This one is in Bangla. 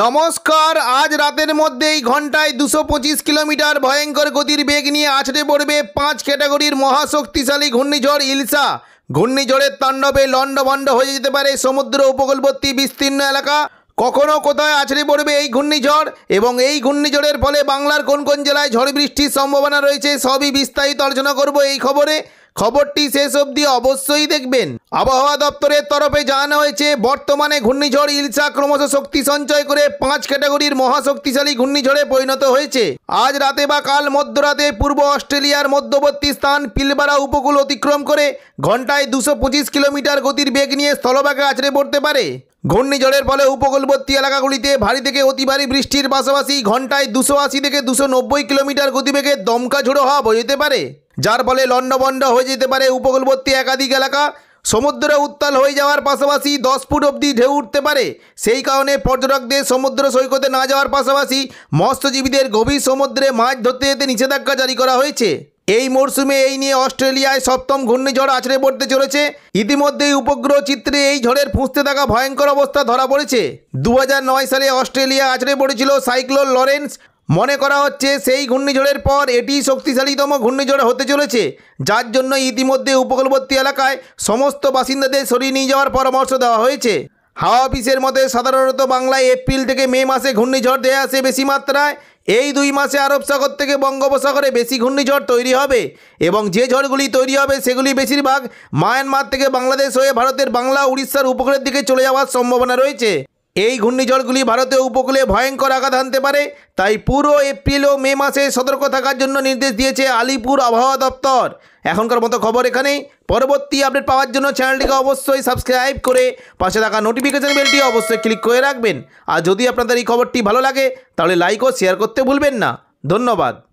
নমস্কার আজ রাতের মধ্যে এই ঘন্টায় দুশো পঁচিশ কিলোমিটার ভয়ঙ্কর গতির বেগ নিয়ে আছড়ে পড়বে পাঁচ ক্যাটাগরির মহাশক্তিশালী ঘূর্ণিঝড় ইলসা ঘূর্ণিঝড়ের তাণ্ডবে লণ্ডভণ্ড হয়ে যেতে পারে সমুদ্র উপকূলবর্তী বিস্তীর্ণ এলাকা কখনও কোথায় আছড়ে পড়বে এই ঘূর্ণিঝড় এবং এই ঘূর্ণিঝড়ের ফলে বাংলার কোন কোন জেলায় ঝড় বৃষ্টির সম্ভাবনা রয়েছে সবই বিস্তারিত আলোচনা করব এই খবরে খবরটি শেষ অবধি অবশ্যই দেখবেন আবহাওয়া দপ্তরের তরফে জানানো হয়েছে বর্তমানে ঘূর্ণিঝড় ইলসা ক্রমশ শক্তি সঞ্চয় করে পাঁচ ক্যাটাগরির মহাশক্তিশালী ঘূর্ণিঝড়ে পরিণত হয়েছে আজ রাতে বা কাল মধ্যরাতে পূর্ব অস্ট্রেলিয়ার মধ্যবর্তী স্থান পিলবাড়া উপকূল অতিক্রম করে ঘন্টায় দুশো পঁচিশ কিলোমিটার গতির বেগ নিয়ে স্থলভাগে আছড়ে পড়তে পারে ঘূর্ণিঝড়ের ফলে উপকূলবর্তী এলাকাগুলিতে ভারী থেকে অতি ভারী বৃষ্টির পাশাপাশি ঘন্টায় দুশো আশি থেকে দুশো নব্বই কিলোমিটার গতিবেগে দমকা ঝোড়ো হওয়া বোঝাতে পারে যার ফলে লণ্ডভণ্ড হয়ে যেতে পারে উপকূলবর্তী একাধিক এলাকা সমুদ্র উত্তাল হয়ে যাওয়ার পাশাপাশি দশ ফুট অবধি ঢেউ উঠতে পারে সেই কারণে পর্যটকদের সমুদ্র সৈকতে না যাওয়ার পাশাপাশি মৎস্যজীবীদের গভীর সমুদ্রে মাছ ধরতে যেতে নিষেধাজ্ঞা জারি করা হয়েছে এই মরশুমে এই নিয়ে অস্ট্রেলিয়ায় সপ্তম ঘূর্ণিঝড় আছড়ে পড়তে চলেছে ইতিমধ্যেই উপগ্রহ চিত্রে এই ঝড়ের ফুঁসতে থাকা ভয়ঙ্কর অবস্থা ধরা পড়েছে দু সালে অস্ট্রেলিয়া আছড়ে পড়েছিল সাইক্লোন লরেন্স মনে করা হচ্ছে সেই ঘূর্ণিঝড়ের পর এটি শক্তিশালীতম ঘূর্ণিঝড় হতে চলেছে যার জন্য ইতিমধ্যে উপকূলবর্তী এলাকায় সমস্ত বাসিন্দাদের সরিয়ে নিয়ে যাওয়ার পরামর্শ দেওয়া হয়েছে হাওয়া অফিসের মতে সাধারণত বাংলায় এপ্রিল থেকে মে মাসে ঘূর্ণিঝড় দেয়া আসে বেশি মাত্রায় এই দুই মাসে আরব সাগর থেকে বঙ্গোপসাগরে বেশি ঘূর্ণিঝড় তৈরি হবে এবং যে ঝড়গুলি তৈরি হবে সেগুলি বেশিরভাগ মায়ানমার থেকে বাংলাদেশ হয়ে ভারতের বাংলা উড়িষ্যার উপকূলের দিকে চলে যাওয়ার সম্ভাবনা রয়েছে এই ঘূর্ণিঝড়গুলি ভারতীয় উপকূলে ভয়ঙ্কর আঘাত আনতে পারে তাই পুরো এপ্রিল ও মে মাসে সতর্ক থাকার জন্য নির্দেশ দিয়েছে আলিপুর আবহাওয়া দপ্তর এখনকার মতো খবর এখানেই পরবর্তী আপডেট পাওয়ার জন্য চ্যানেলটিকে অবশ্যই সাবস্ক্রাইব করে পাশে থাকা নোটিফিকেশান বেলটি অবশ্যই ক্লিক করে রাখবেন আর যদি আপনাদের এই খবরটি ভালো লাগে তাহলে লাইক ও শেয়ার করতে ভুলবেন না ধন্যবাদ